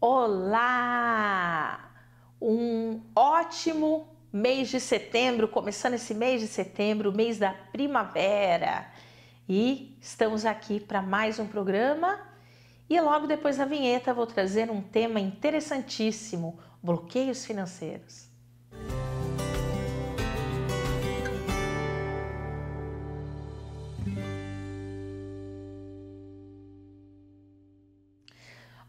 Olá! Um ótimo mês de setembro, começando esse mês de setembro, mês da primavera. E estamos aqui para mais um programa. E logo depois da vinheta vou trazer um tema interessantíssimo: bloqueios financeiros.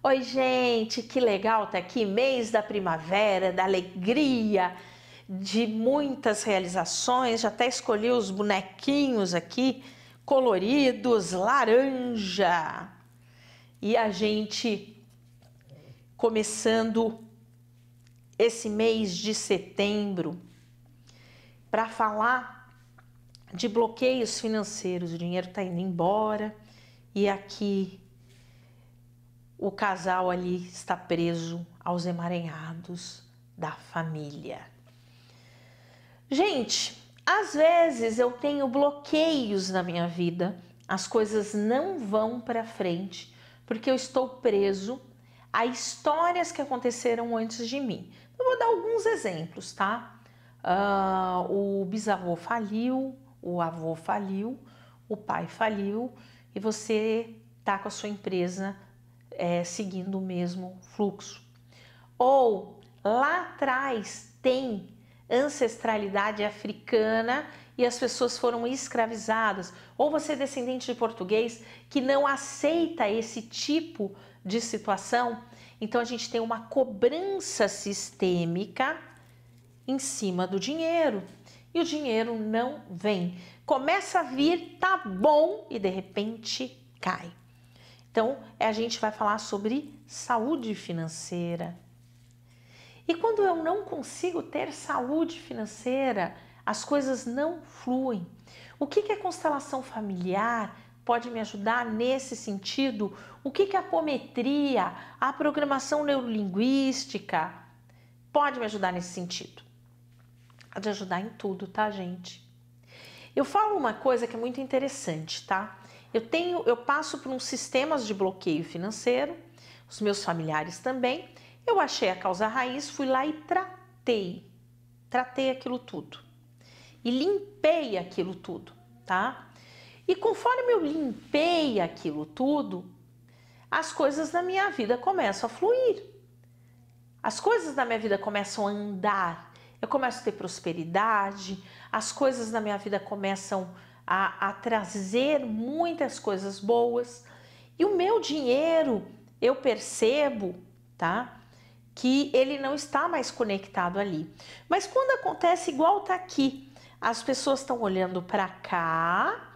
Oi, gente, que legal tá aqui, mês da primavera, da alegria, de muitas realizações. Já até escolhi os bonequinhos aqui, coloridos, laranja. E a gente começando esse mês de setembro para falar de bloqueios financeiros. O dinheiro está indo embora e aqui o casal ali está preso aos emaranhados da família. Gente, às vezes eu tenho bloqueios na minha vida, as coisas não vão para frente porque eu estou preso a histórias que aconteceram antes de mim. Eu vou dar alguns exemplos, tá? Uh, o bisavô faliu, o avô faliu, o pai faliu e você tá com a sua empresa é, seguindo o mesmo fluxo. Ou lá atrás tem ancestralidade africana e as pessoas foram escravizadas, ou você é descendente de português que não aceita esse tipo de situação, então a gente tem uma cobrança sistêmica em cima do dinheiro e o dinheiro não vem. Começa a vir, tá bom e de repente cai. Então, é, a gente vai falar sobre saúde financeira. E quando eu não consigo ter saúde financeira, as coisas não fluem. O que, que a constelação familiar pode me ajudar nesse sentido? O que, que a apometria, a programação neurolinguística pode me ajudar nesse sentido? Pode ajudar em tudo, tá, gente? Eu falo uma coisa que é muito interessante, tá? Eu tenho, eu passo por uns sistemas de bloqueio financeiro, os meus familiares também. Eu achei a causa raiz, fui lá e tratei. Tratei aquilo tudo. E limpei aquilo tudo, tá? E conforme eu limpei aquilo tudo, as coisas na minha vida começam a fluir. As coisas na minha vida começam a andar. Eu começo a ter prosperidade, as coisas na minha vida começam a, a trazer muitas coisas boas. E o meu dinheiro, eu percebo, tá? Que ele não está mais conectado ali. Mas quando acontece igual tá aqui, as pessoas estão olhando para cá,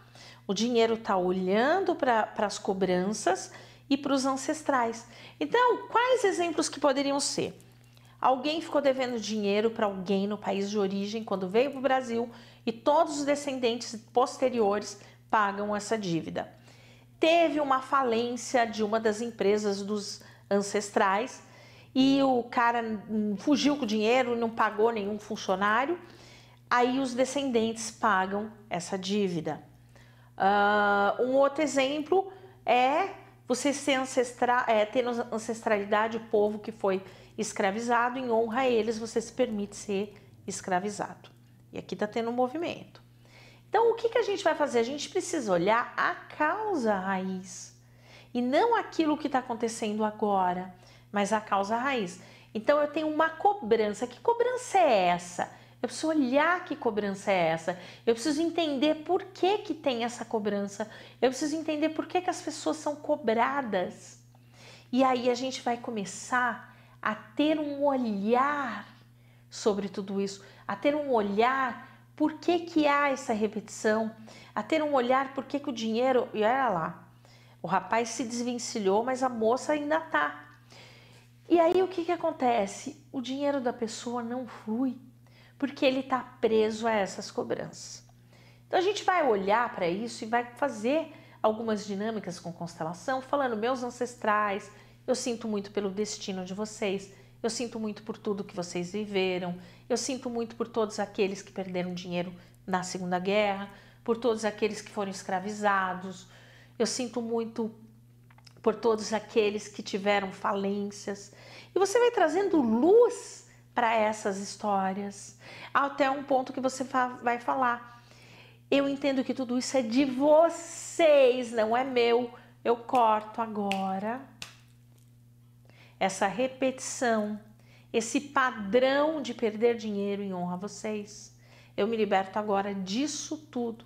o dinheiro está olhando para as cobranças e para os ancestrais. Então, quais exemplos que poderiam ser? Alguém ficou devendo dinheiro para alguém no país de origem quando veio para o Brasil, e todos os descendentes posteriores pagam essa dívida. Teve uma falência de uma das empresas dos ancestrais e o cara fugiu com o dinheiro, não pagou nenhum funcionário. Aí os descendentes pagam essa dívida. Uh, um outro exemplo é você ser ancestral, é, ter ancestralidade o povo que foi escravizado, em honra a eles, você se permite ser escravizado. E aqui está tendo um movimento. Então, o que, que a gente vai fazer? A gente precisa olhar a causa raiz e não aquilo que está acontecendo agora, mas a causa raiz. Então, eu tenho uma cobrança. Que cobrança é essa? Eu preciso olhar que cobrança é essa. Eu preciso entender por que, que tem essa cobrança. Eu preciso entender por que, que as pessoas são cobradas. E aí a gente vai começar a ter um olhar sobre tudo isso, a ter um olhar por que, que há essa repetição, a ter um olhar por que, que o dinheiro. E olha lá, o rapaz se desvencilhou, mas a moça ainda tá. E aí o que, que acontece? O dinheiro da pessoa não flui, porque ele está preso a essas cobranças. Então a gente vai olhar para isso e vai fazer algumas dinâmicas com constelação, falando meus ancestrais, eu sinto muito pelo destino de vocês, eu sinto muito por tudo que vocês viveram. Eu sinto muito por todos aqueles que perderam dinheiro na Segunda Guerra, por todos aqueles que foram escravizados. Eu sinto muito por todos aqueles que tiveram falências. E você vai trazendo luz para essas histórias, até um ponto que você vai falar. Eu entendo que tudo isso é de vocês, não é meu. Eu corto agora essa repetição, esse padrão de perder dinheiro em honra a vocês. Eu me liberto agora disso tudo.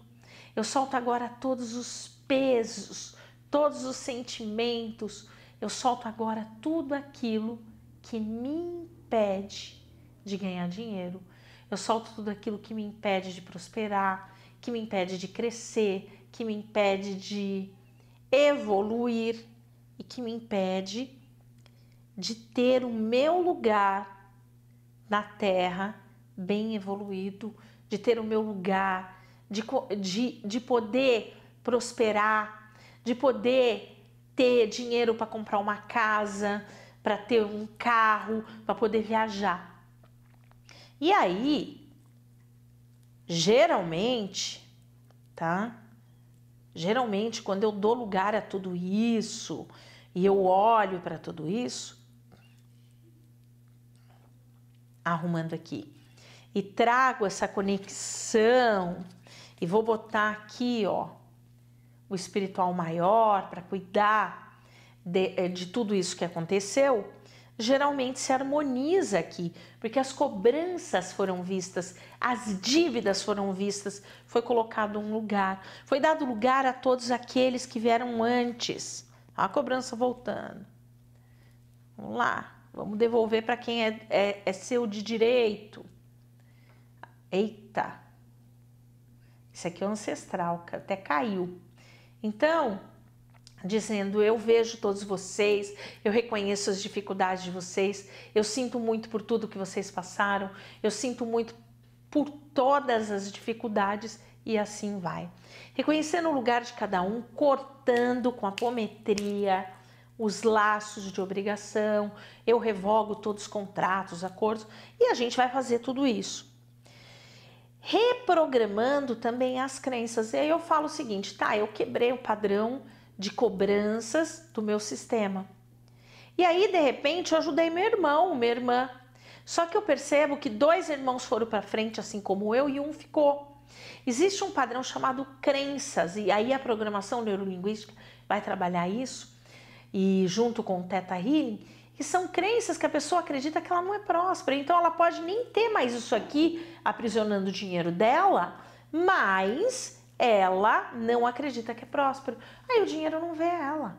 Eu solto agora todos os pesos, todos os sentimentos. Eu solto agora tudo aquilo que me impede de ganhar dinheiro. Eu solto tudo aquilo que me impede de prosperar, que me impede de crescer, que me impede de evoluir e que me impede de ter o meu lugar na terra bem evoluído, de ter o meu lugar, de, de, de poder prosperar, de poder ter dinheiro para comprar uma casa, para ter um carro, para poder viajar. E aí, geralmente, tá? Geralmente, quando eu dou lugar a tudo isso e eu olho para tudo isso, arrumando aqui. E trago essa conexão e vou botar aqui, ó, o espiritual maior para cuidar de, eh, de tudo isso que aconteceu. Geralmente se harmoniza aqui, porque as cobranças foram vistas, as dívidas foram vistas, foi colocado um lugar, foi dado lugar a todos aqueles que vieram antes. A cobrança voltando. Vamos lá. Vamos devolver para quem é, é, é seu de direito. Eita! Isso aqui é ancestral, cara, até caiu. Então, dizendo: Eu vejo todos vocês, eu reconheço as dificuldades de vocês, eu sinto muito por tudo que vocês passaram, eu sinto muito por todas as dificuldades e assim vai. Reconhecendo o lugar de cada um, cortando com apometria os laços de obrigação, eu revogo todos os contratos, acordos, e a gente vai fazer tudo isso. Reprogramando também as crenças. E aí eu falo o seguinte, tá, eu quebrei o padrão de cobranças do meu sistema. E aí, de repente, eu ajudei meu irmão, minha irmã. Só que eu percebo que dois irmãos foram para frente, assim como eu, e um ficou. Existe um padrão chamado crenças, e aí a programação neurolinguística vai trabalhar isso e junto com o Theta Healing, que são crenças que a pessoa acredita que ela não é próspera. Então ela pode nem ter mais isso aqui aprisionando o dinheiro dela, mas ela não acredita que é próspero. Aí o dinheiro não vê ela.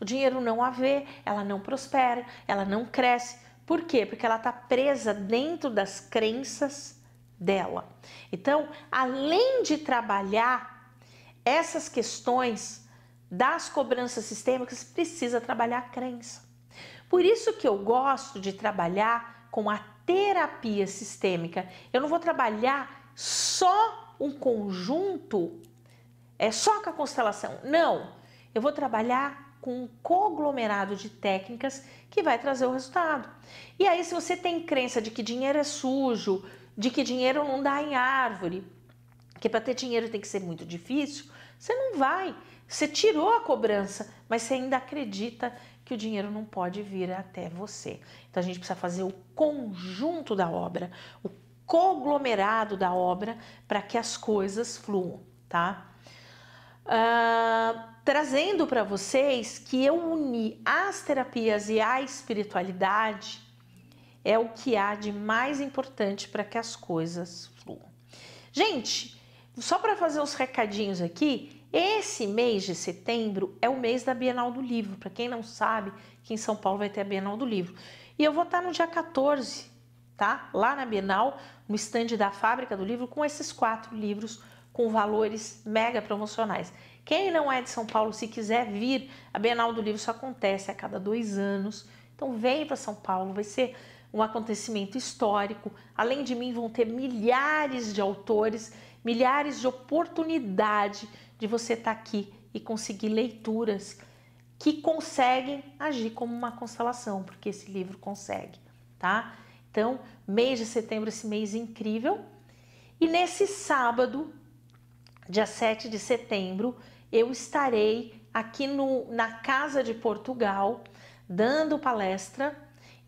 O dinheiro não a vê, ela não prospera, ela não cresce. Por quê? Porque ela está presa dentro das crenças dela. Então, além de trabalhar essas questões das cobranças sistêmicas precisa trabalhar a crença. Por isso que eu gosto de trabalhar com a terapia sistêmica. Eu não vou trabalhar só um conjunto, é só com a constelação. Não, eu vou trabalhar com um conglomerado de técnicas que vai trazer o resultado. E aí, se você tem crença de que dinheiro é sujo, de que dinheiro não dá em árvore, que para ter dinheiro tem que ser muito difícil, você não vai. Você tirou a cobrança, mas você ainda acredita que o dinheiro não pode vir até você. Então a gente precisa fazer o conjunto da obra, o conglomerado da obra para que as coisas fluam, tá? Uh, trazendo para vocês que eu uni as terapias e a espiritualidade é o que há de mais importante para que as coisas fluam. Gente, só para fazer uns recadinhos aqui, esse mês de setembro é o mês da Bienal do Livro. Para quem não sabe, que em São Paulo vai ter a Bienal do Livro. E eu vou estar tá no dia 14, tá? Lá na Bienal, no estande da Fábrica do Livro, com esses quatro livros com valores mega promocionais. Quem não é de São Paulo, se quiser vir, a Bienal do Livro só acontece a cada dois anos. Então vem para São Paulo, vai ser um acontecimento histórico. Além de mim, vão ter milhares de autores, milhares de oportunidade de você estar tá aqui e conseguir leituras que conseguem agir como uma constelação, porque esse livro consegue, tá? Então, mês de setembro, esse mês incrível. E nesse sábado, dia 7 de setembro, eu estarei aqui no, na Casa de Portugal dando palestra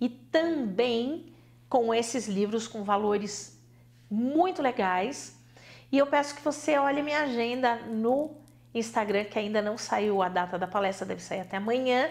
e também com esses livros com valores muito legais e eu peço que você olhe minha agenda no Instagram, que ainda não saiu a data da palestra, deve sair até amanhã.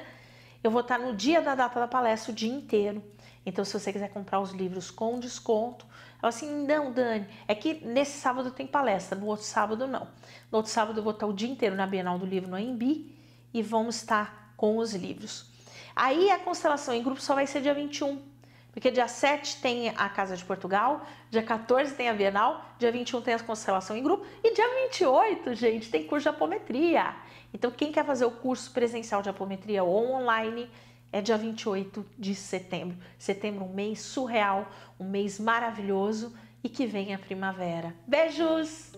Eu vou estar no dia da data da palestra o dia inteiro. Então, se você quiser comprar os livros com desconto, eu assim, não, Dani, é que nesse sábado tem palestra, no outro sábado não. No outro sábado eu vou estar o dia inteiro na Bienal do Livro no AMB e vamos estar com os livros. Aí a constelação em grupo só vai ser dia 21, porque dia 7 tem a Casa de Portugal, dia 14 tem a Bienal, dia 21 tem a Constelação em Grupo e dia 28, gente, tem curso de apometria. Então, quem quer fazer o curso presencial de apometria ou online, é dia 28 de setembro. Setembro, um mês surreal, um mês maravilhoso e que vem a primavera. Beijos!